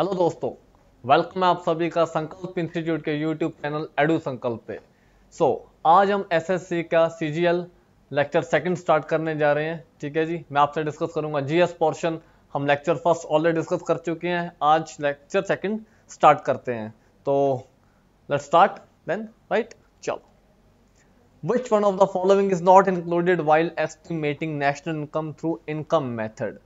Hello दोस्तों welcome है आप सभी का संकल्प इंस्टीट्यूट के यूट्यूब चैनल एडू संकल्प पे सो so, आज हम एसएससी का सीजीएल लेक्चर सेकंड स्टार्ट करने जा रहे हैं ठीक है जी मैं आपसे डिस्कस करूंगा जीएस पोर्शन हम लेक्चर फर्स्ट ऑलरेडी डिस्कस कर चुके हैं आज लेक्चर सेकंड स्टार्ट करते हैं तो लेट स्टार्ट देन राइट चलो which one of the following is not included while estimating national income through income method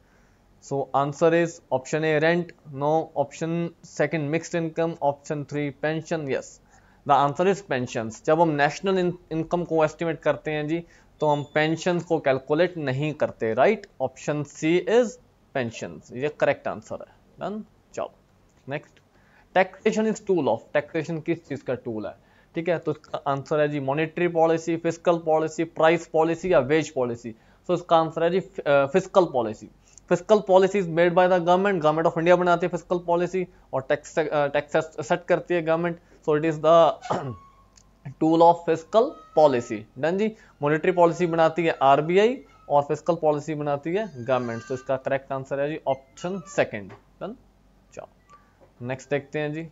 so answer is option A rent no option second mixed income option three pension yes the answer is pension जब हम national income को estimate करते हैं जी तो हम pension को calculate नहीं करते right option C is pension ये करेक्ट आंसर है डन चलो next taxation is tool of taxation किस चीज़ का टूल है ठीक है तो इसका आंसर है जी monetary policy physical policy price policy या वेज पॉलिसी सो इसका आंसर है जी physical policy physical policies made by the government government of India बनाती है फिजिकल पॉलिसी और टैक्स टैक्स सेट करती है government so it is the tool of physical policy done जी मॉनेटरी पॉलिसी बनाती है आरबीआई और फिजिकल पॉलिसी बनाती है गवर्नमेंट सो so इसका करेक्ट आंसर है जी ऑप्शन सेकेंड डन चलो नेक्स्ट देखते हैं जी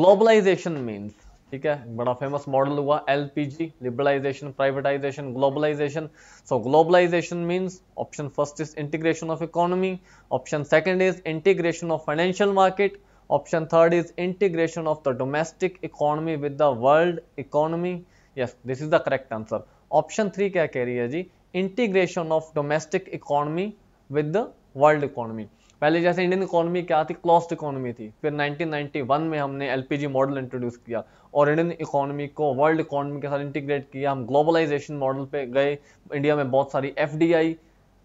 ग्लोबलाइजेशन मीन्स ठीक है बड़ा फेमस मॉडल हुआ LPG liberalisation privatisation globalisation so globalisation means option first is integration of economy option second is integration of financial market option third is integration of the domestic economy with the world economy yes this is the correct answer option three क्या कह रही है जी integration of domestic economy with the world economy पहले जैसे Indian economy क्या थी closed economy थी फिर 1991 में हमने एलपीजी मॉडल इंट्रोड्यूस किया और इंडियन इकोनॉमी को वर्ल्ड इकोनॉमी के साथ इंटीग्रेट किया हम ग्लोबलाइजेशन मॉडल पे गए इंडिया में बहुत सारी F D I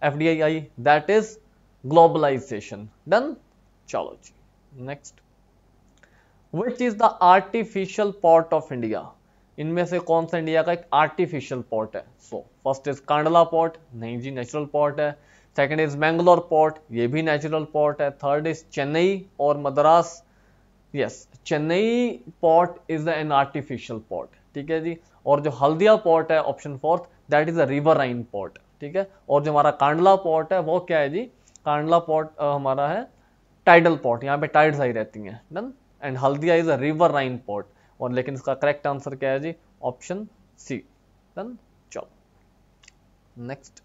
F D I I that is globalisation done चलो जी next which is the artificial port of India इनमें से कौन सा इंडिया का एक आर्टिफिशियल पोर्ट है so first is Kandla port नहीं जी नेचुरल पॉर्ट है सेकंड इज मैंगलोर पोर्ट ये भी नेचुरल पोर्ट है थर्ड इज चेन्नई और Madras yes Chennai port is an artificial port ठीक है जी और जो हल्दिया पोर्ट है option fourth that is a riverine port ठीक है और जो हमारा कांडला पोर्ट है वो क्या है जी कांडला पोर्ट हमारा है टाइडल पोर्ट यहाँ पे टाइड्स आई रहती हैं done and Haldia is a riverine port और लेकिन इसका करेक्ट आंसर क्या है जी ऑप्शन सी डन चलो next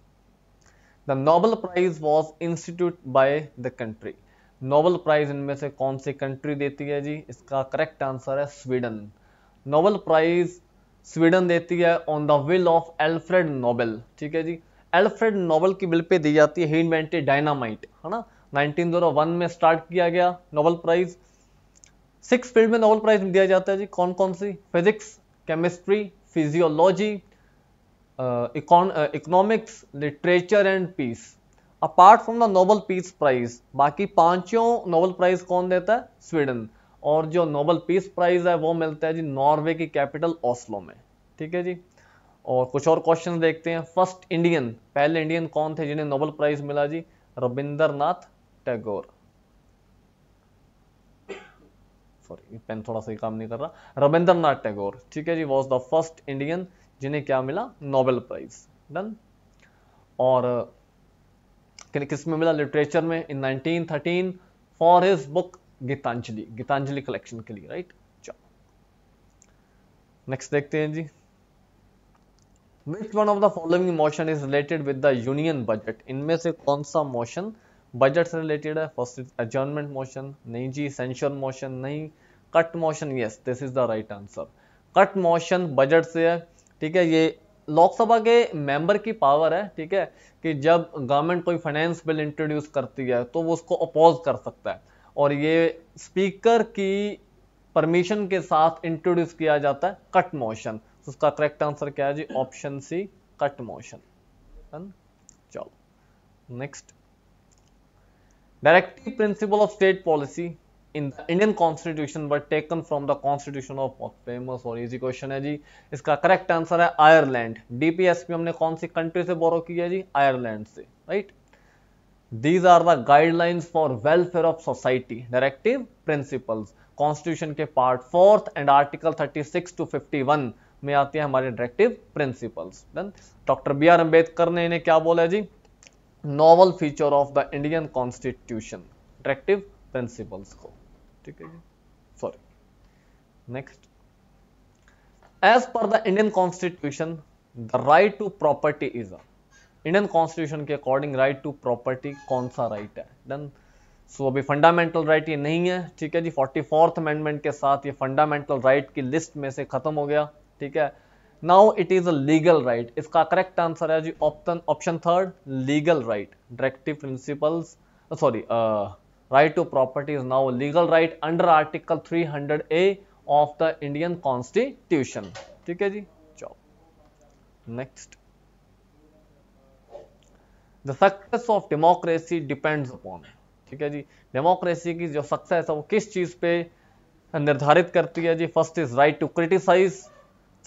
the Nobel prize was institute by the country Nobel prize इनमें से कौन सी कंट्री देती है जी इसका करेक्ट आंसर है स्वीडन नोबल प्राइज स्वीडन देती है on the will of Alfred Nobel ठीक है जी एल्फ्रेड नोबेल की बिल पे दी जाती है ही इन्वेंटेड डायनामाइट है ना 1901 में स्टार्ट किया गया नोबल प्राइज सिक्स फील्ड में नोबल प्राइज दिया जाता है जी कौन कौन सी physics chemistry physiology economics literature and peace apart from the Nobel peace prize बाकी पांचों नोबल प्राइज कौन देता है स्वीडन और जो नोबल पीस प्राइज है वो मिलता है जी नॉर्वे की कैपिटल ओस्लो में ठीक है जी और कुछ और क्वेश्चन देखते हैं फर्स्ट इंडियन पहले इंडियन कौन थे जिन्हें नोबल प्राइज मिला जी नाथ टैगोर सॉरी पेन थोड़ा सा काम नहीं कर रहा रविंद्रनाथ टैगोर ठीक है जी वॉज द फर्स्ट इंडियन जिन्हें क्या मिला नोबेल प्राइज डन और किस में मिला लिटरेचर में in 1913 for his book Gitanjali Gitanjali collection के लिए राइट चलो नेक्स्ट देखते हैं जी which one of the following motion is related with the union budget इनमें से कौन सा मोशन बजट से रिलेटेड है फर्स्ट इज एडजर्नमेंट मोशन नहीं जी सेंशन मोशन नहीं cut motion yes this is the right answer cut motion budget से है ठीक है ये लोकसभा के मेंबर की पावर है ठीक है कि जब गवर्नमेंट कोई फाइनेंस बिल इंट्रोड्यूस करती है तो वो उसको अपोज कर सकता है और ये स्पीकर की परमिशन के साथ इंट्रोड्यूस किया जाता है कट मोशन तो उसका करेक्ट आंसर क्या है जी ऑप्शन सी कट मोशन चलो next directive principle of state policy in Indian constitution but taken from the constitution of famous और इजी क्वेश्चन है जी इसका करेक्ट आंसर है आयरलैंड डीपीएसपी हमने कौन सी कंट्री से बोरो की है जी आयरलैंड से right these are the guidelines for welfare of society directive principles constitution के part fourth and article 36 to 51 में आती है हमारे directive principles doctor B R Ambedkar ने इन्हें क्या बोला है जी novel feature of the Indian constitution directive principles को ठीक है sorry next as per the Indian constitution the right to property is a Indian constitution के अकॉर्डिंग राइट टू प्रॉपर्टी कौन सा राइट right है डन सो so, अभी fundamental right ये नहीं है ठीक है जी फोर्टी फोर्थ अमेंडमेंट के साथ ये फंडामेंटल राइट right की लिस्ट में से खत्म हो गया ठीक है now it is a legal right इसका करेक्ट आंसर है जी option option third legal right directive principles sorry right to property is now a legal right under article 300a of the indian constitution theek hai ji chalo next the success of democracy depends upon theek ji democracy ki jo success hai wo kis cheez pe nirdharit karti hai ji first is right to criticize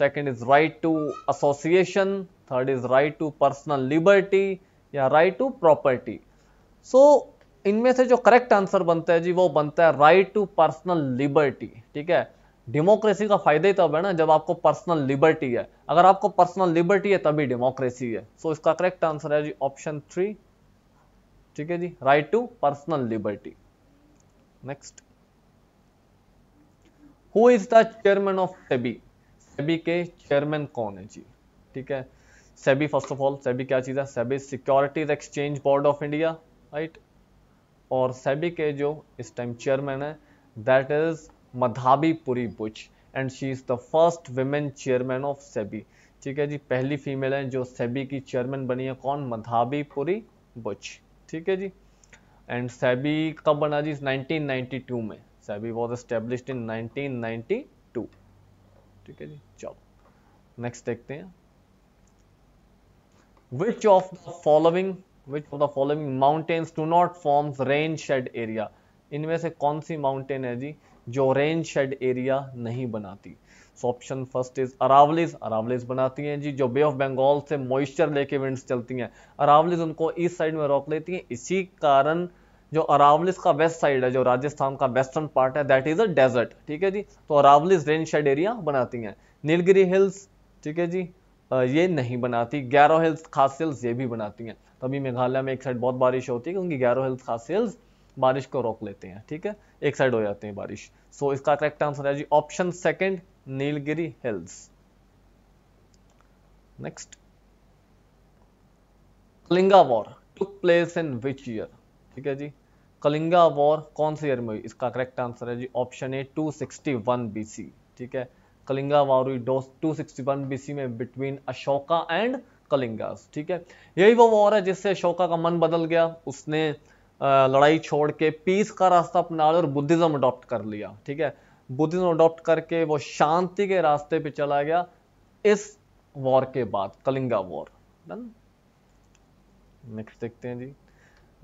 second is right to association third is right to personal liberty ya right to property so इनमें से जो correct answer बनता है जी वो बनता है right to personal liberty ठीक है डेमोक्रेसी का फायदा ही तब है ना जब आपको पर्सनल लिबर्टी है अगर आपको पर्सनल लिबर्टी है तभी डेमोक्रेसी है सो so, इसका करेक्ट आंसर है जी ऑप्शन थ्री ठीक है जी right to personal liberty next who is the chairman of SEBI SEBI के चेयरमैन कौन है जी ठीक है SEBI first of all SEBI क्या चीज है SEBI securities exchange board of India right और सेबी के जो इस टाइम चेयरमैन है that is Madhabi Puri Buch and she is the first women chairman of SEBI ठीक है जी पहली फीमेल है जो सेबी की चेयरमैन बनी है कौन मधाबी पुरी बुच ठीक है जी एंड सेबी कब बना जी 1992 में सेबी वॉज एस्टेब्लिश इन 1992 ठीक है जी चलो नेक्स्ट देखते हैं which of the following which of the following mountains do not forms rain shade area इनमें से कौन सी माउंटेन है जी जो रेन शेड एरिया नहीं बनाती so option first is Aravallis Aravallis बनाती हैं जी जो बे ऑफ बंगाल से मॉइस्चर लेके विंड्स चलती हैं अरावलीज उनको ईस्ट साइड में रोक लेती हैं इसी कारण जो अरावलीज का वेस्ट साइड है जो राजस्थान का वेस्टर्न पार्ट है दैट इज अ डेजर्ट ठीक है जी तो अरावलीज रेन शेड एरिया बनाती हैं नीलगिरी हिल्स ठीक है जी ये नहीं बनाती ग्यारह हिल्स खास सेल्स ये भी बनाती हैं तभी मेघालय में एक साइड बहुत बारिश होती है क्योंकि ग्यारह हिल्स खास सेल्स बारिश को रोक लेते हैं ठीक है एक साइड हो जाते हैं बारिश सो so, इसका करेक्ट आंसर है जी option second Nilgiri hills next Kalinga war took place in which year ठीक है जी कलिंगा वॉर कौन से ईयर में हुई इसका करेक्ट आंसर है जी ऑप्शन ए 261 बीसी ठीक है कलिंगा वारुई टू सिक्सटी वन में बिटवीन अशोका एंड कलिंगास ठीक है यही वो वॉर है जिससे अशोका का मन बदल गया उसने लड़ाई छोड़ के पीस का रास्ता अपना लिया और बुद्धिज्म अडॉप्ट कर लिया ठीक है बुद्धिज्म अडॉप्ट करके वो शांति के रास्ते पे चला गया इस वॉर के बाद कलिंगा वॉर डन नेक्स्ट देखते हैं जी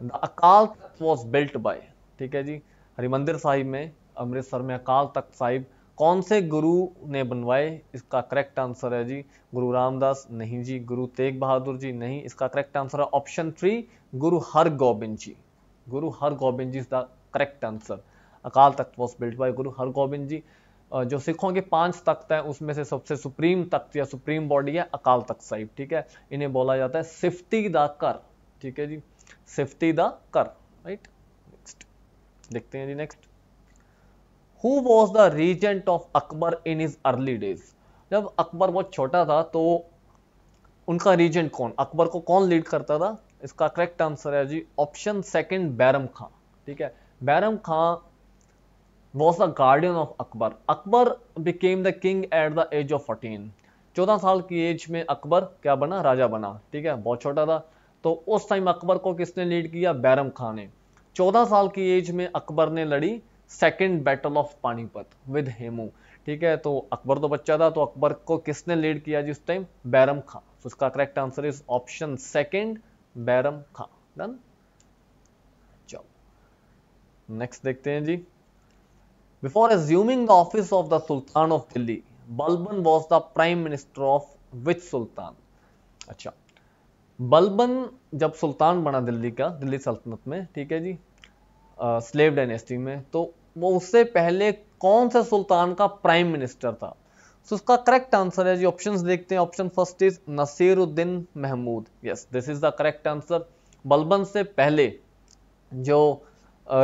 द अकाल तख्त वॉज बिल्ट बाय ठीक है जी हरिमंदिर साहिब में अमृतसर में अकाल तख्त साहिब कौन से गुरु ने बनवाए इसका करेक्ट आंसर है जी गुरु रामदास नहीं जी गुरु तेग बहादुर जी नहीं इसका करेक्ट आंसर है option three Guru Har Gobind ji Guru Har Gobind ji is the correct answer Akal Takht was built by गुरु हर गोबिंद जी जो सिखों के पांच तख्त हैं उसमें से सबसे सुप्रीम तख्त या सुप्रीम बॉडी है अकाल तख्त साहिब ठीक है इन्हें बोला जाता है सिफ्टी द कर ठीक है जी सिफ्टी द कर राइट नेक्स्ट देखते हैं जी next who was the regent of Akbar in his early days जब अकबर बहुत छोटा था तो उनका रीजेंट कौन अकबर को कौन लीड करता था इसका करेक्ट आंसर है जी ऑप्शन सेकंड बैरम खां ठीक है Bairam Khan was the guardian of Akbar Akbar became the king at the age of fourteen चौदह साल की एज में अकबर क्या बना राजा बना ठीक है बहुत छोटा था तो उस टाइम अकबर को किसने लीड किया बैरम खां ने चौदह साल की एज में अकबर ने लड़ी second battle of Panipat with Hemu ठीक है तो अकबर तो बच्चा था तो अकबर को किसने लीड किया जी उस टाइम बैरम खां तो इसका correct answer is option second Bairam Khan done चलो नेक्स्ट देखते हैं जी before assuming the office of the sultan of Delhi Balban was the prime minister of which sultan अच्छा बलबन जब सुल्तान बना दिल्ली का दिल्ली सल्तनत में ठीक है जी स्लेव डायनेस्टी में तो वो उससे पहले कौन सा सुल्तान का प्राइम मिनिस्टर था सो इसका करेक्ट आंसर है जी ऑप्शंस देखते हैं option first is Nasiruddin Mahmud yes this is the correct answer Balban से पहले जो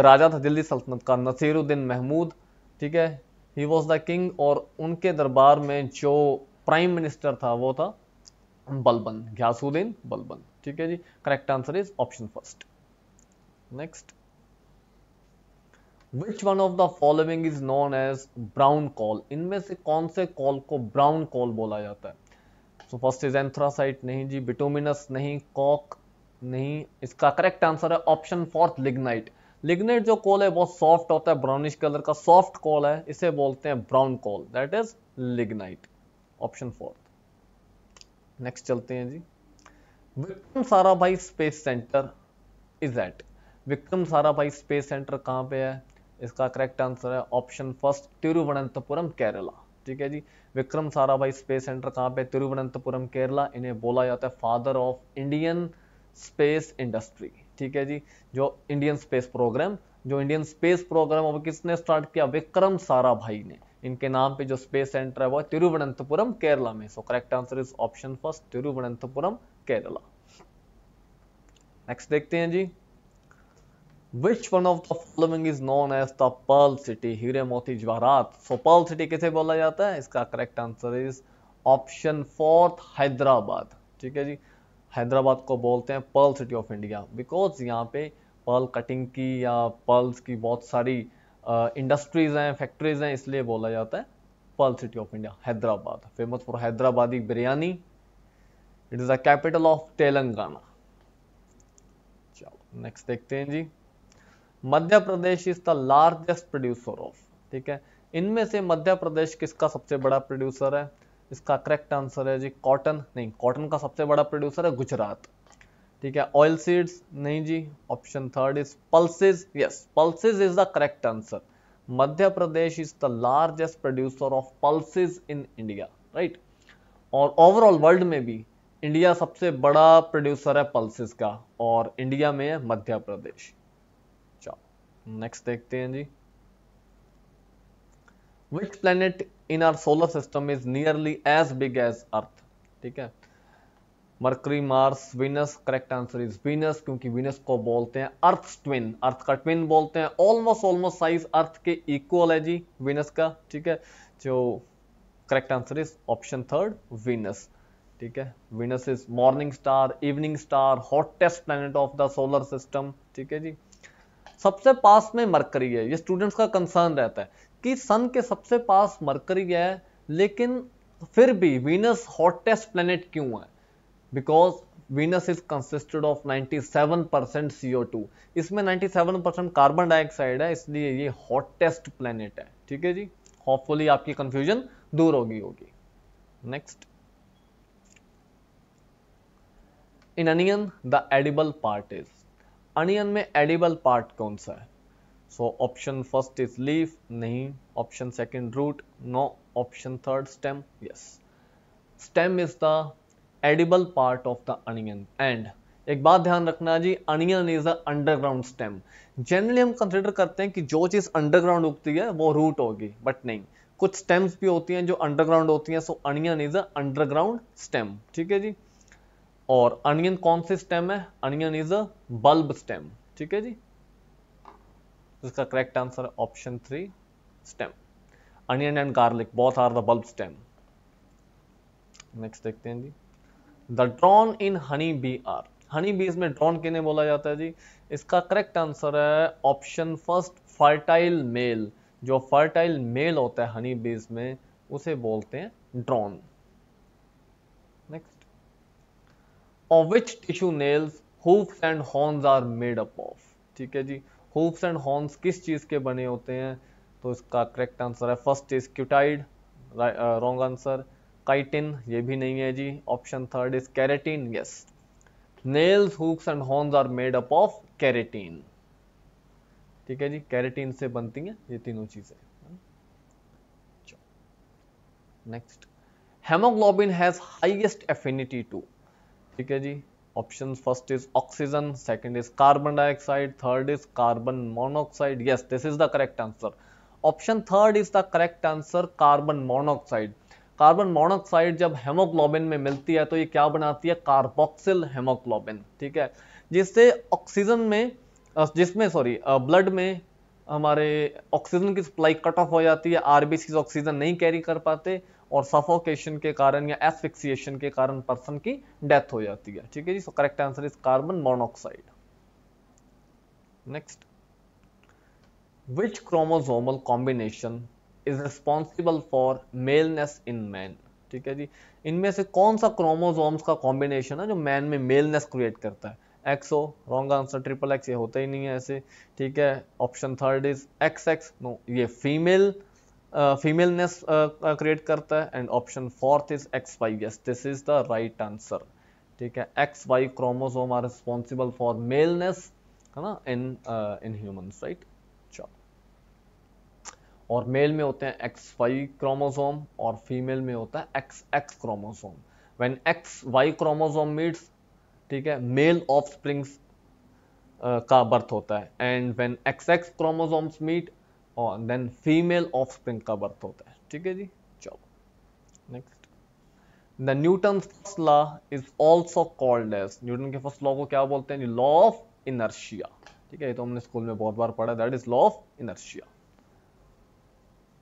राजा था दिल्ली सल्तनत का नसीरुद्दीन महमूद ठीक है ही वॉज द किंग और उनके दरबार में जो प्राइम मिनिस्टर था वो था बलबन ग्यासुद्दीन बलबन ठीक है जी correct answer is option first next which one of the following is known as brown coal इनमें से कौन से कॉल को ब्राउन कॉल बोला जाता है सो फर्स्ट इज एंथ्रासाइट नहीं जी बिटोमिनस नहीं कॉक नहीं इसका करेक्ट आंसर है ऑप्शन फोर्थ लिग्नाइट लिग्नाइट जो कॉल है बहुत सॉफ्ट होता है ब्राउनिश कलर का सॉफ्ट कॉल है इसे बोलते हैं brown coal that is lignite option fourth next चलते हैं जी Vikram Sarabhai space centre is at Vikram Sarabhai space centre कहां पे है इसका करेक्ट आंसर है ऑप्शन फर्स्ट तिरुवनंतपुरम केरला ठीक है जी विक्रम साराभाई स्पेस सेंटर कहाँ पे तिरुवनंतपुरम केरला इन्हें बोला जाता है father of Indian space industry ठीक है जी जो इंडियन स्पेस प्रोग्राम जो इंडियन स्पेस प्रोग्राम वो किसने स्टार्ट किया विक्रम साराभाई ने इनके नाम पे जो स्पेस सेंटर है वो तिरुवनंतपुरम केरला में so correct answer is option first Thiruvananthapuram Kerala next देखते हैं जी which one of the following is known as the pearl city हीरे मोती जवाहरात सो पर्ल सिटी किसे बोला जाता है इसका correct answer is option fourth Hyderabad ठीक है जी हैदराबाद को बोलते हैं pearl city of India because यहाँ पे पर्ल कटिंग की या पर्ल्स की बहुत सारी इंडस्ट्रीज हैं फैक्ट्रीज हैं इसलिए बोला जाता है pearl city of India Hyderabad famous for Hyderabadi biryani it is the capital of Telangana चलो नेक्स्ट देखते हैं जी Madhya Pradesh is the largest producer of ठीक है इनमें से मध्य प्रदेश किसका सबसे बड़ा प्रोड्यूसर है इसका करेक्ट आंसर है जी कॉटन नहीं कॉटन का सबसे बड़ा प्रोड्यूसर है गुजरात ठीक है ऑयल सीड्स नहीं जी option third is pulses yes pulses is the correct answer Madhya Pradesh is the largest producer of pulses in India right और ओवरऑल वर्ल्ड में भी इंडिया सबसे बड़ा प्रोड्यूसर है पल्सिस का और इंडिया में है मध्य प्रदेश नेक्स्ट देखते हैं जी which planet in our solar system is nearly as big as earth ठीक है mercury mars venus correct answer is venus क्योंकि वीनस को बोलते हैं अर्थ ट्विन अर्थ का ट्विन बोलते हैं ऑलमोस्ट ऑलमोस्ट साइज अर्थ के इक्वल है जी वीनस का ठीक है जो correct answer is option third venus ठीक है venus is morning star evening star hottest planet of the solar system ठीक है जी सबसे पास में मरकरी है ये स्टूडेंट्स का कंसर्न रहता है कि सन के सबसे पास मरकरी है लेकिन फिर भी वीनस हॉटेस्ट प्लेनेट क्यों है because venus is consisted of 97 percent C इसमें 97 परसेंट कार्बन डाइऑक्साइड है इसलिए ये हॉटेस्ट प्लेनेट है ठीक है जी होपफुली आपकी कंफ्यूजन दूर होगी होगी next in onion the edible part is onion में एडिबल पार्ट कौन सा है so option first is leaf नहीं option second root no option third stem yes stem is the edible part of the onion and एक बात ध्यान रखना जी onion is a underground stem generally हम कंसिडर करते हैं कि जो चीज़ अंडरग्राउंड उगती है वो रूट होगी बट नहीं कुछ स्टेम्स भी होती हैं जो अंडरग्राउंड होती हैं so onion is a underground stem ठीक है जी और अनियन कौन से स्टेम है onion is a bulb stem ठीक है जी इसका correct answer option three stem onion and garlic both are the bulb stem next देखते हैं जी the drone in honey bee are honey bees में ड्रॉन किन्हें बोला जाता है जी इसका करेक्ट आंसर है ऑप्शन फर्स्ट फर्टाइल मेल जो फर्टाइल मेल होता है हनी बीज में उसे बोलते हैं drone of which tissue nails hoofs and horns are made up of ठीक है जी हुफ्स एंड हॉर्न्स किस चीज़ के बने होते हैं तो इसका करेक्ट आंसर है first is cuticle wrong answer chitin ये भी नहीं है जी option third is keratin yes nails hooks and horns are made up of keratin ठीक है जी कैरेटीन से बनती हैं ये तीनों चीजें next haemoglobin has highest affinity to ठीक है जी option first is oxygen second is carbon dioxide third is carbon monoxide yes this is the correct answer option third is the correct answer carbon monoxide carbon monoxide जब haemoglobin में मिलती है तो ये क्या बनाती है कार्बोक्सिल हेमोग्लोबिन ठीक है जिससे ऑक्सीजन में जिसमें सॉरी ब्लड में हमारे ऑक्सीजन की सप्लाई कट ऑफ हो जाती है आरबीसी ऑक्सीजन नहीं कैरी कर पाते और सफोकेशन के कारण या एसफिक्सिएशन के कारण पर्सन की डेथ हो जाती है ठीक है जी so correct answer is carbon monoxide next which chromosomal combination is responsible for maleness in man ठीक है जी इनमें से कौन सा क्रोमोजोम्स का कॉम्बिनेशन है जो मैन में मेलनेस क्रिएट करता है X O wrong answer triple X ये होता ही नहीं है ऐसे ठीक है option third is X X no ये फीमेल फीमेलनेस क्रिएट करता है and option fourth is X Y yes this is the right answer ठीक है X Y chromosome are responsible for maleness है ना इन इन ह्यूमंस राइट चलो और mail में होते हैं एक्स वाई क्रोमोसोम और फीमेल में होता है X X chromosome when X Y chromosome meets ठीक है मेल ऑफ स्प्रिंग्स का बर्थ होता है and when X X chromosomes meet और देन फीमेल ऑफ स्प्रिंग का बर्थ होता है ठीक है जी चलो next the Newton first law is also called as Newton के फर्स्ट लॉ को क्या बोलते हैं लॉ ऑफ इनर्शिया ठीक है ये तो हमने स्कूल में बहुत बार पढ़ा that is law of inertia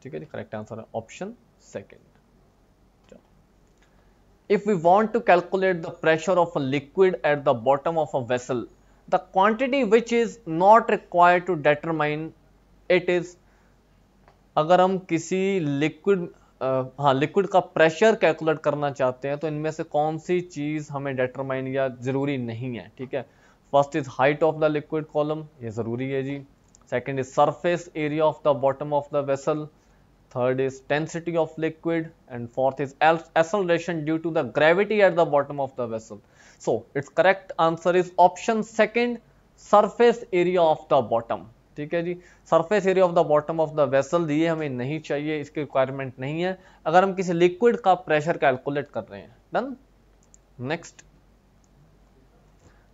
ठीक है जी करेक्ट आंसर है option second if we want to calculate the pressure of a liquid at the bottom of a vessel the quantity which is not required to determine it is अगर हम किसी liquid हाँ liquid का pressure calculate करना चाहते हैं तो इनमें से कौन सी चीज हमें डिटरमाइन या जरूरी नहीं है ठीक है first is height of the liquid column ये जरूरी है जी second is surface area of the bottom of the vessel third is density of liquid and fourth is acceleration due to the gravity at the bottom of the vessel so it's correct answer is option second surface area of the bottom ठीक है जी surface area of the bottom of the vessel ये हमें नहीं चाहिए इसकी requirement नहीं है अगर हम किसी लिक्विड का प्रेशर कैलकुलेट कर रहे हैं done next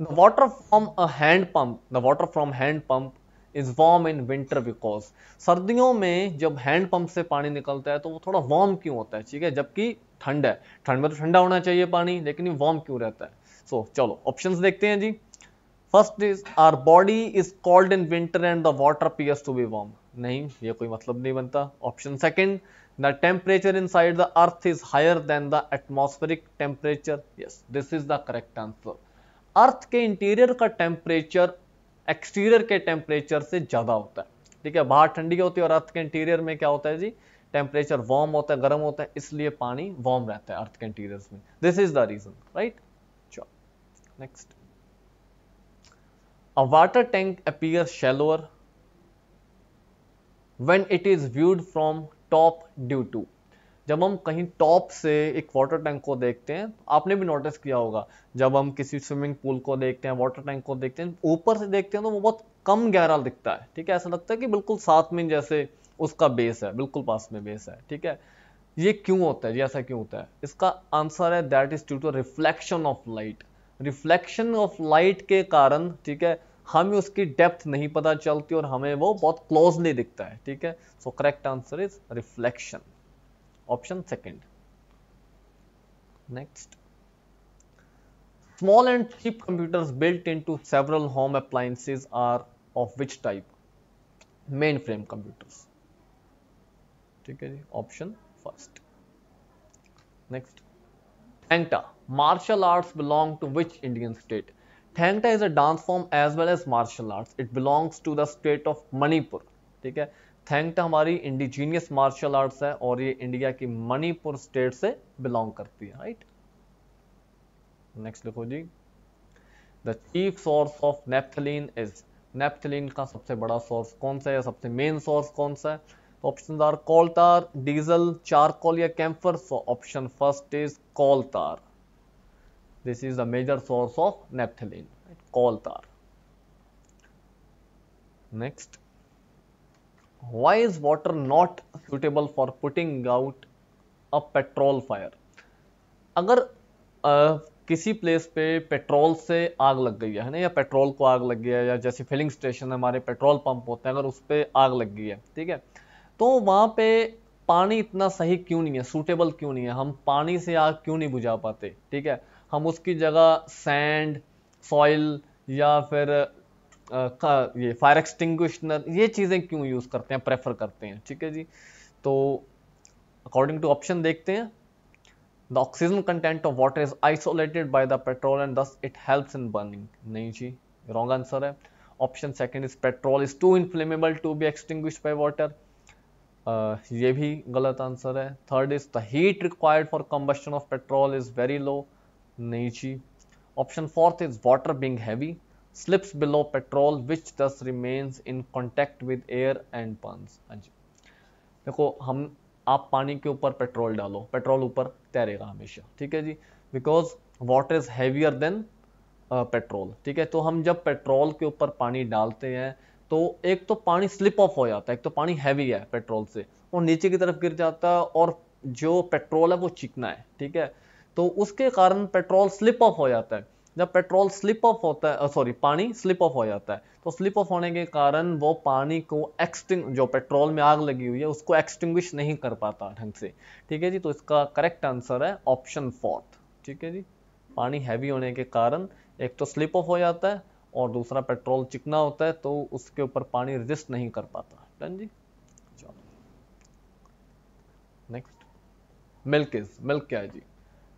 the water from a hand pump the water from hand pump is warm in winter because सर्दियों में जब हैंड पंप से पानी निकलता है तो वो थोड़ा वार्म क्यों होता है ठीक है जबकि ठंड है ठंड में तो ठंडा होना चाहिए पानी लेकिन ये वार्म क्यों रहता है सो so, चलो ऑप्शंस देखते हैं जी first is our body is cold in winter and the water appears to be warm नहीं ये कोई मतलब नहीं बनता option second the temperature inside the earth is higher than the atmospheric temperature yes this is the correct answer earth के interior का temperature exterior के temperature से ज़्यादा होता है ठीक है बाहर ठंडी होती है और अर्थ के इंटीरियर में क्या होता है जी टेम्परेचर वार्म होता है गर्म होता है इसलिए पानी वार्म रहता है अर्थ के इंटीरियर में this is the reason right चलो next A water tank appears shallower when it is viewed from top due to जब हम कहीं टॉप से एक वाटर टैंक को देखते हैं आपने भी नोटिस किया होगा जब हम किसी स्विमिंग पूल को देखते हैं वाटर टैंक को देखते हैं ऊपर से देखते हैं तो वो बहुत कम गहरा दिखता है ठीक है ऐसा लगता है कि बिल्कुल साथ में जैसे उसका बेस है बिल्कुल पास में बेस है ठीक है ये क्यों होता है ये ऐसा क्यों होता है इसका आंसर है that is due to reflection of light reflection of light के कारण ठीक है हमें उसकी डेप्थ नहीं पता चलती और हमें वो बहुत क्लोजली दिखता है ठीक है so correct answer is reflection option second next small small and built in to several home home are of which type mainframe computers ठीक है जी option first next Thangta. Martial arts belong to which Indian state? Thangta is a dance form as well as martial arts. It belongs to the state of Manipur. ठीक है थैंकटा हमारी indigenous martial arts है और ये India की Manipur state से belong करती है राइट नेक्स्ट लिखो जी the chief source of naphthalene is naphthalene का सबसे बड़ा सोर्स कौन सा है सबसे मेन सोर्स कौन सा है option are coal tar diesel charcoal या camphor so option first is coal tar this is the major source of naphthalene coal tar next next why is water not suitable for putting out a petrol fire अगर आ, किसी place पे petrol से आग लग गई है ना या पेट्रोल को आग लग गया है या जैसे फिलिंग स्टेशन हमारे पेट्रोल पंप होते हैं अगर उस पर आग लग गई है ठीक है तो वहाँ पे पानी इतना सही क्यों नहीं है सूटेबल क्यों नहीं है हम पानी से आग क्यों नहीं बुझा पाते ठीक है हम उसकी जगह सैंड सॉइल या फिर आ, ये फायर एक्सटिंग्विशनर ये चीज़ें क्यों यूज़ करते हैं प्रेफर करते हैं ठीक है जी तो अकॉर्डिंग टू ऑप्शन देखते हैं the oxygen content of water is isolated by the petrol and thus it helps in burning नहीं जी रॉन्ग आंसर है option second is petrol is too inflammable to be extinguished by water Uh, ये भी गलत answer है third is the heat required for combustion of petrol is very low नहीं जी option fourth is water being heavy slips below petrol which thus remains in contact with air and burns हाँ जी देखो हम आप पानी के ऊपर पेट्रोल डालो पेट्रोल ऊपर तैरेगा हमेशा ठीक है जी because water is heavier than petrol ठीक है तो हम जब पेट्रोल के ऊपर पानी डालते हैं तो एक तो पानी स्लिप ऑफ हो जाता है एक तो पानी हैवी है पेट्रोल से और नीचे की तरफ गिर जाता है और जो पेट्रोल है वो चिकना है ठीक है तो उसके कारण पेट्रोल स्लिप ऑफ हो जाता है जब पेट्रोल स्लिप ऑफ होता है सॉरी पानी स्लिप ऑफ हो जाता है तो स्लिप ऑफ होने के कारण वो पानी को एक्सटिंग जो पेट्रोल में आग लगी हुई है उसको एक्सटिंग्विश नहीं कर पाता ढंग से ठीक है जी तो इसका करेक्ट आंसर है ऑप्शन फोर्थ ठीक है जी पानी हैवी होने के कारण एक तो स्लिप ऑफ हो जाता है और दूसरा पेट्रोल चिकना होता है तो उसके ऊपर पानी रजिस्ट नहीं कर पाता डन जी चलो नेक्स्ट मिल्क इज मिल्क क्या है जी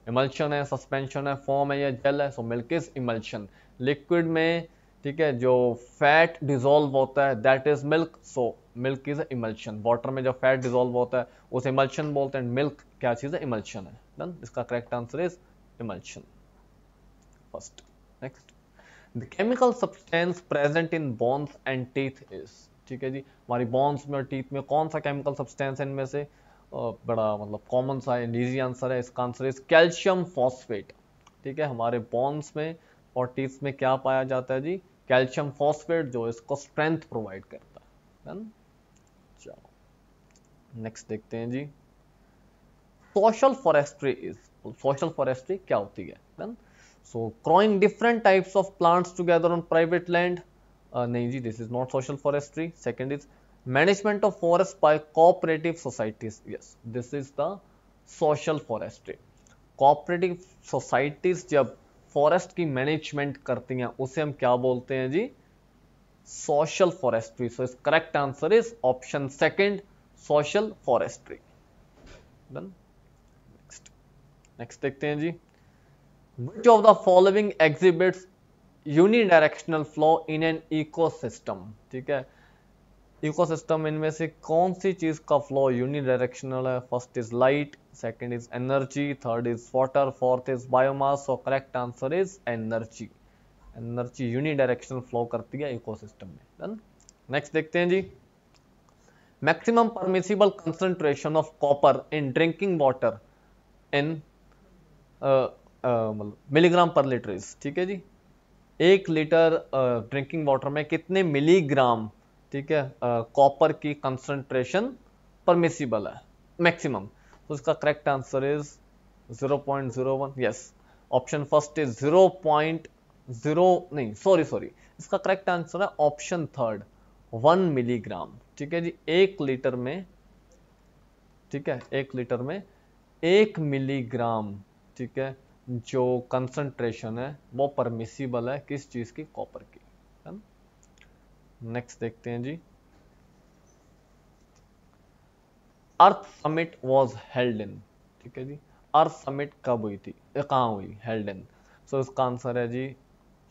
इमल्शन है सस्पेंशन है फॉर्म है या जेल है so milk is emulsion liquid में ठीक है जो फैट डिजोल्व होता है that is milk so milk is emulsion water में जो फैट डिजोल्व होता है उस इमल्शन बोलते हैं मिल्क क्या चीज़ है इमल्शन है डन इसका correct answer is emulsion first the chemical substance present in bones and teeth is ठीक है जी हमारी बोन्स में और टीथ में कौन सा केमिकल सब्सटेंस है इनमें से बड़ा मतलब कॉमन सा एंड ईजी आंसर है इसका आंसर इज कैल्शियम फॉस्फेट ठीक है हमारे बॉन्स में और टीथ में क्या पाया जाता है जी कैल्शियम फॉस्फेट जो इसको स्ट्रेंथ प्रोवाइड करता है चलो नेक्स्ट देखते हैं जी social forestry is social forestry क्या होती है ना so growing different types of plants together on private land नहीं जी this is not social forestry second is management of forest by cooperative societies yes this is the social forestry cooperative societies जब forest की management करती हैं उसे हम क्या बोलते हैं जी social forestry so is correct answer is option second social forestry done next next देखते हैं जी Which of the following exhibits unidirectional flow in an ecosystem ठीक है इकोसिस्टम इनमें से कौन सी चीज का फ्लो यूनिडायरेक्शनल है first is light second is energy third is water fourth is biomass correct answer is energy energy unidirectional flow करती है इकोसिस्टम में नेक्स्ट देखते हैं जी maximum permissible concentration of copper in drinking water in मतलब milligram पर litre ठीक है जी एक लीटर ड्रिंकिंग वाटर में कितने मिलीग्राम ठीक है कॉपर की कंसंट्रेशन परमिसिबल है मैक्सिमम तो इसका correct answer is 0.01 yes option first is 0.0 नहीं सॉरी सॉरी इसका करेक्ट आंसर है ऑप्शन थर्ड वन मिलीग्राम ठीक है जी एक लीटर में ठीक है एक लीटर में एक मिलीग्राम ठीक है जो कंसंट्रेशन है वो परमिसिबल है किस चीज़ की कॉपर की है ना नेक्स्ट देखते हैं जी earth summit was held in ठीक है जी अर्थ समिट कब हुई थी कहाँ हुई हेल्ड इन सो इसका आंसर है जी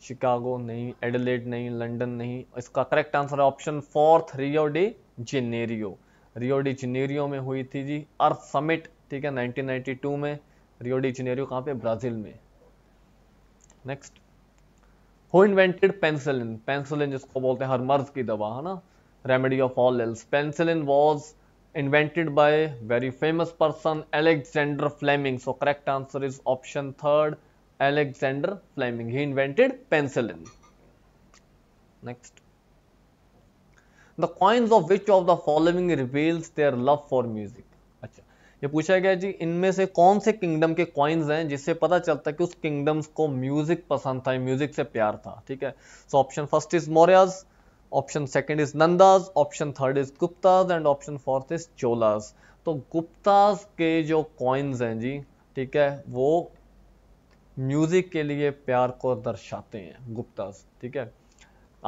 शिकागो नहीं एडलेट नहीं लंदन नहीं इसका करेक्ट आंसर है option fourth Rio de Janeiro Rio de Janeiro में हुई थी जी अर्थ समिट ठीक है 1992 में रियोडी चिनेरियो कहाँ पे ब्राजील में next who invented penicillin penicillin जिसको बोलते हैं हर मर्ज की दवा है ना remedy of all else penicillin was invented by very famous person Alexander Fleming so correct answer is option third Alexander Fleming he invented penicillin next the coins of which of the following reveals their love for music ये पूछा गया जी इनमें से कौन से kingdom के coins हैं जिससे पता चलता है कि उस किंगडम्स को म्यूजिक पसंद था म्यूजिक से प्यार था ठीक है so option first is Mauryas option second is Nandas option third is Guptas and option fourth is Cholas तो गुप्ताज के जो कॉइन्स हैं जी ठीक है वो म्यूजिक के लिए प्यार को दर्शाते हैं गुप्ताज ठीक है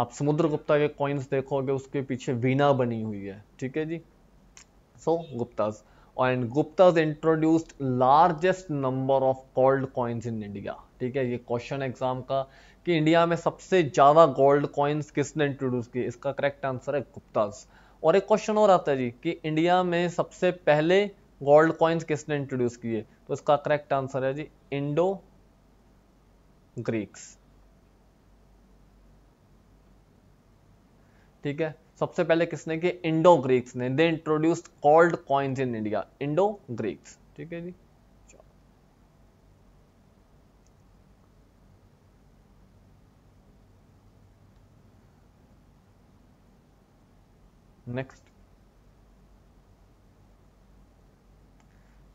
आप समुद्र गुप्ता के कॉइन्स देखोगे उसके पीछे वीणा बनी हुई है ठीक है जी so so, Guptas and Gupta introduced largest number of gold coins in India ठीक है ये क्वेश्चन एग्जाम का कि इंडिया में सबसे ज़्यादा गोल्ड कॉइन्स किसने इंट्रोड्यूस किए इसका करेक्ट आंसर है गुप्ताज और एक क्वेश्चन और आता है जी कि इंडिया में सबसे पहले गोल्ड कॉइन्स किसने इंट्रोड्यूस किए तो इसका करेक्ट आंसर है जी इंडो ग्रीक्स ठीक है सबसे पहले किसने के इंडो ग्रीक्स ने they introduce gold coins in India Indo Greeks ठीक है जी नेक्स्ट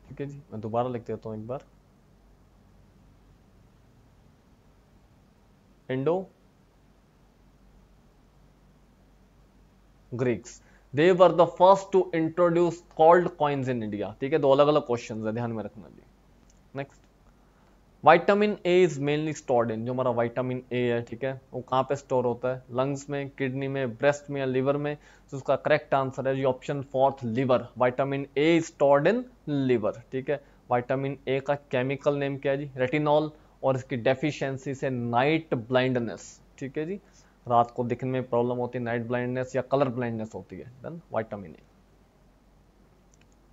ठीक है जी मैं दोबारा लिख देता हूं एक बार Indo Greeks they were the first to introduce gold coins in India ठीक है दो अलग अलग क्वेश्चन है ध्यान में रखना जी next vitamin A is mainly stored in जो हमारा वाइटामिन ए है ठीक है वो कहाँ पे स्टोर होता है लंग्स में किडनी में ब्रेस्ट में या लिवर में तो उसका करेक्ट आंसर है option fourth liver vitamin A is stored in liver ठीक है वाइटामिन ए का केमिकल नेम क्या है जी रेटिनॉल और इसकी डेफिशिएंसी से नाइट ब्लाइंडनेस ठीक है जी रात को दिखने में प्रॉब्लम होती है नाइट ब्लाइंडनेस या कलर ब्लाइंडनेस होती है then vitamin A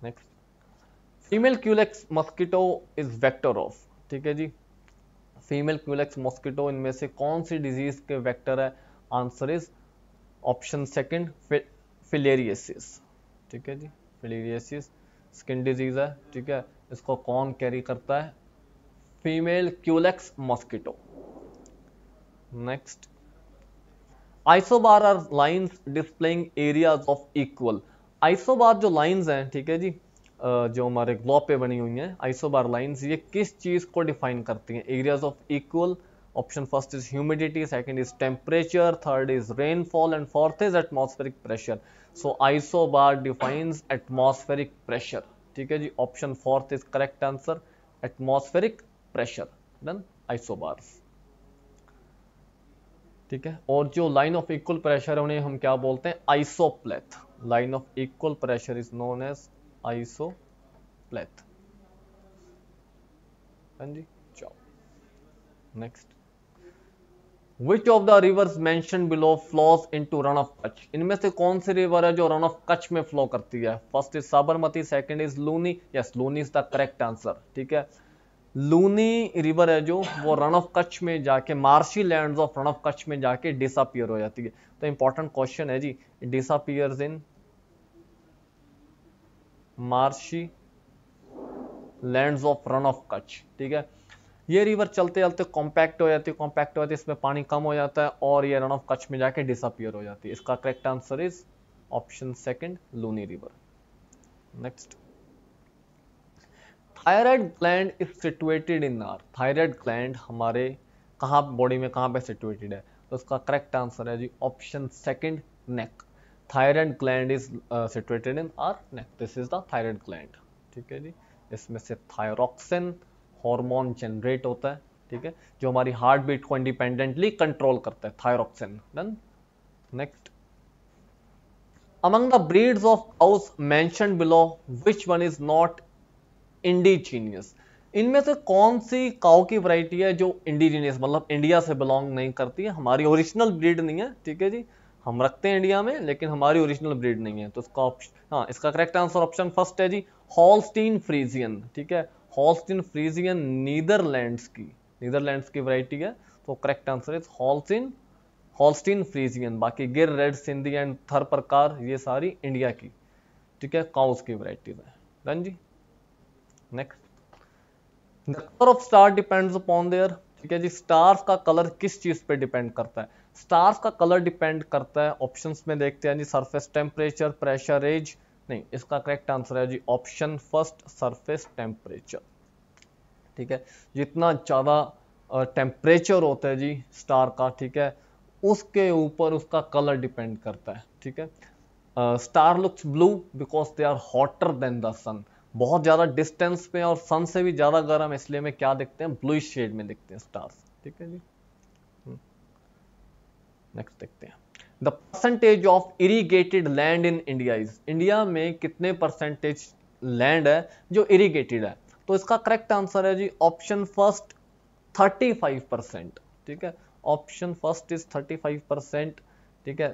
next female Culex mosquito is vector of ठीक है जी फीमेल क्यूलेक्स मस्किटो इनमें से कौन सी डिजीज के वेक्टर है answer is option second filariasis ठीक है जी फिलेरियसिस स्किन डिजीज है ठीक है इसको कौन कैरी करता है female Culex mosquito next isobar are lines displaying areas of equal isobar जो लाइंस हैं ठीक है जी जो हमारे ग्लोब पे बनी हुई हैं आइसोबार लाइंस ये किस चीज़ को डिफाइन करती हैं areas of equal option first is humidity second is temperature third is rainfall and fourth is atmospheric pressure so isobar defines atmospheric pressure ठीक है जी option fourth is correct answer atmospheric pressure then isobars ठीक है और जो line of equal pressure है उन्हें हम क्या बोलते हैं isopleth line of equal pressure is known as iso हाँ चलो next which of the rivers मैं below flows into Rann of Kutch इनमें से कौन सी रिवर है जो रन ऑफ कच्छ में फ्लो करती है first is Sabarmati second is Luni yes Luni is the correct answer ठीक है लूनी रिवर है जो वो रन ऑफ कच्छ में जाके marshy lands of Rann of Kutch में जाके डिसअपियर हो जाती है तो इंपॉर्टेंट क्वेश्चन है जी disappear in marshy lands of Rann of Kutch ठीक है ये रिवर चलते चलते कॉम्पैक्ट हो जाती है कॉम्पैक्ट हो जाती है इसमें पानी कम हो जाता है और ये रन ऑफ कच्छ में जाके डिसअपियर हो जाती है इसका correct answer is option second Luni river next thyroid gland is situated in our thyroid gland हमारे कहाँ बॉडी में कहाँ पे सिचुएटेड है तो उसका करेक्ट आंसर है जी option second neck thyroid gland is situated in our neck this is the thyroid gland ठीक है जी इसमें से थायरोक्सिन हार्मोन जनरेट होता है ठीक है जो हमारी हार्ट बीट को इंडिपेंडेंटली कंट्रोल करता है thyroxine done next among the breeds of cows mentioned below which one is not indigenous इनमें से कौन सी काओ की वैरायटी है जो इंडिजीनियस मतलब इंडिया से बिलोंग नहीं करती है हमारी ओरिजिनल ब्रीड नहीं है ठीक है जी हम रखते हैं इंडिया में लेकिन हमारी ओरिजिनल ब्रीड नहीं है तो इसका ऑप्शन हाँ इसका करेक्ट आंसर ऑप्शन फर्स्ट है जी हॉलस्टीन फ्रीजियन ठीक है हॉलस्टीन फ्रीजियन नीदरलैंड्स की नीदरलैंड्स की वैरायटी है तो correct answer is Holstein Holstein Friesian बाकी गिर रेड सिंधी एंड थर प्रकार ये सारी इंडिया की ठीक है काउस की वैरायटीज है डन जी next the colour of star depends upon their ठीक है जी स्टार्स का कलर किस चीज पे डिपेंड करता है स्टार्स का कलर डिपेंड करता है ऑप्शंस में देखते हैं जी सरफेस टेम्परेचर प्रेशर एज नहीं इसका करेक्ट आंसर है जी ऑप्शन फर्स्ट सरफेस टेम्परेचर ठीक है जितना ज़्यादा टेम्परेचर होता है जी स्टार का ठीक है उसके ऊपर उसका कलर डिपेंड करता है ठीक है star looks blue because they are hotter than the sun बहुत ज़्यादा डिस्टेंस पे और सन से भी ज़्यादा गर्म इसलिए में क्या दिखते हैं ब्लूइश शेड में दिखते हैं स्टार्स ठीक है जी नेक्स्ट हम्म। देखते हैं the percentage of irrigated land in India is India में कितने परसेंटेज लैंड है जो इरीगेटेड है तो इसका करेक्ट आंसर है जी ऑप्शन फर्स्ट थर्टी ठीक है ऑप्शन फर्स्ट इज थर्टी ठीक है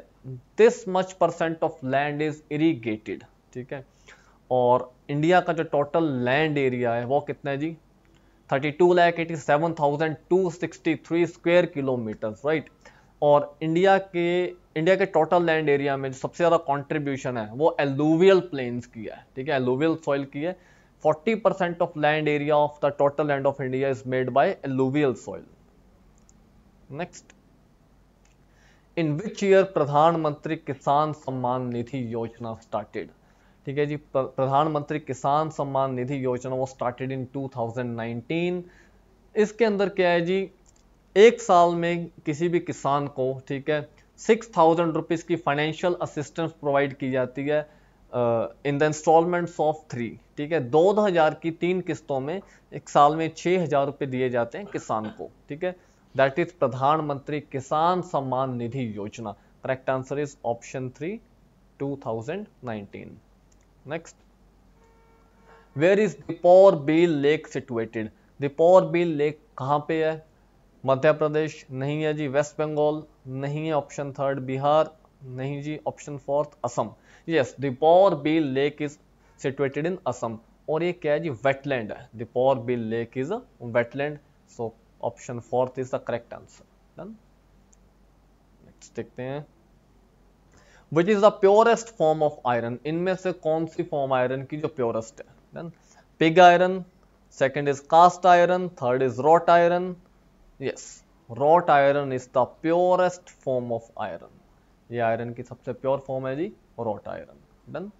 this much percent of land is irrigated ठीक है और इंडिया का जो टोटल लैंड एरिया है वो कितना है जी thirty two lakh eighty seven thousand two sixty three square kilometre right और इंडिया के इंडिया के टोटल लैंड एरिया में जो सबसे ज़्यादा कंट्रीब्यूशन है वो एलुवियल प्लेन्स की है ठीक है एलुवियल सॉइल की है 40 percent of land area of the total land of India is made by alluvial soil next in which year Pradhan Mantri Kisan Samman Nidhi योजना स्टार्टेड ठीक है जी प्रधानमंत्री किसान सम्मान निधि योजना वो स्टार्टेड इन 2019 इसके अंदर क्या है जी एक साल में किसी भी किसान को ठीक है सिक्स थाउजेंड रुपीज़ की फाइनेंशियल असिस्टेंस प्रोवाइड की जाती है in the instalments of three ठीक है दो हज़ार की तीन किस्तों में एक साल में छः हज़ार रुपये दिए जाते हैं किसान को ठीक है दैट इज प्रधानमंत्री Kisan Samman Nidhi Yojana correct answer is option three two thousand nineteen Next. Where is Dipor Beel Lake situated? Dipor Beel Lake कहाँ पे है मध्य प्रदेश नहीं है जी वेस्ट बंगाल नहीं है ऑप्शन थर्ड बिहार नहीं जी option fourth Assam yes Deepor Beel lake is situated in Assam और ये क्या है जी वेटलैंड है Deepor Beel lake is wetland so option fourth is the correct answer देखते हैं which is the purest form of iron इनमें से कौन सी फॉर्म आयरन की जो प्योरेस्ट है pig iron second is cast iron third is wrought iron yes wrought iron is the purest form of iron ये iron की सबसे प्योर फॉर्म है जी रॉट आयरन डन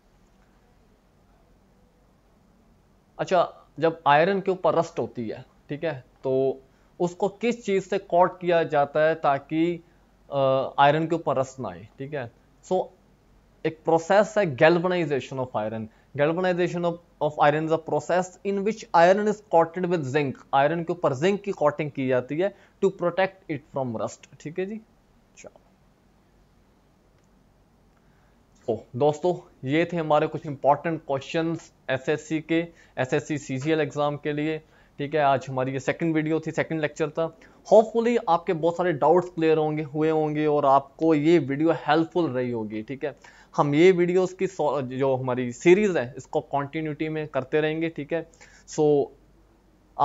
अच्छा जब आयरन के ऊपर रस्ट होती है ठीक है तो उसको किस चीज़ से कॉट किया जाता है ताकि आयरन के ऊपर रस ना आए ठीक है सो एक प्रोसेस है galvanisation of iron galvanisation of iron is a process in which iron is coated with zinc iron के ऊपर जिंक की कॉटिंग की जाती है to protect it from rust ठीक है जी ओ, oh, दोस्तों ये थे हमारे कुछ इंपॉर्टेंट क्वेश्चंस एसएससी के एसएससी सीजीएल एग्जाम के लिए ठीक है आज हमारी ये सेकंड वीडियो थी सेकंड लेक्चर था होपफुली आपके बहुत सारे डाउट्स क्लियर होंगे हुए होंगे और आपको ये वीडियो हेल्पफुल रही होगी ठीक है हम ये वीडियोस की जो हमारी सीरीज़ है इसको कॉन्टीन्यूटी में करते रहेंगे ठीक है सो so,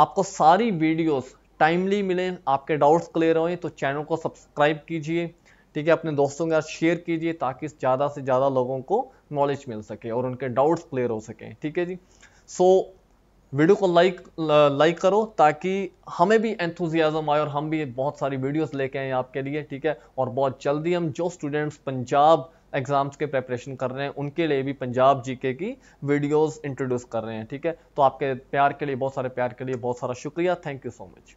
आपको सारी वीडियोस टाइमली मिले आपके डाउट्स क्लियर हों तो चैनल को सब्सक्राइब कीजिए ठीक है अपने दोस्तों के साथ शेयर कीजिए ताकि ज़्यादा से ज़्यादा लोगों को नॉलेज मिल सके और उनके डाउट्स क्लियर हो सकें ठीक है जी सो so, वीडियो को लाइक लाइक करो ताकि हमें भी एंथुजियाज़म आए और हम भी बहुत सारी वीडियोस लेके आए आपके लिए ठीक है और बहुत जल्दी हम जो स्टूडेंट्स पंजाब एग्ज़ाम्स के प्रेपरेशन कर रहे हैं उनके लिए भी पंजाब जीके की वीडियोस इंट्रोड्यूस कर रहे हैं ठीक है तो आपके प्यार के लिए बहुत सारे प्यार के लिए बहुत सारा शुक्रिया थैंक यू सो मच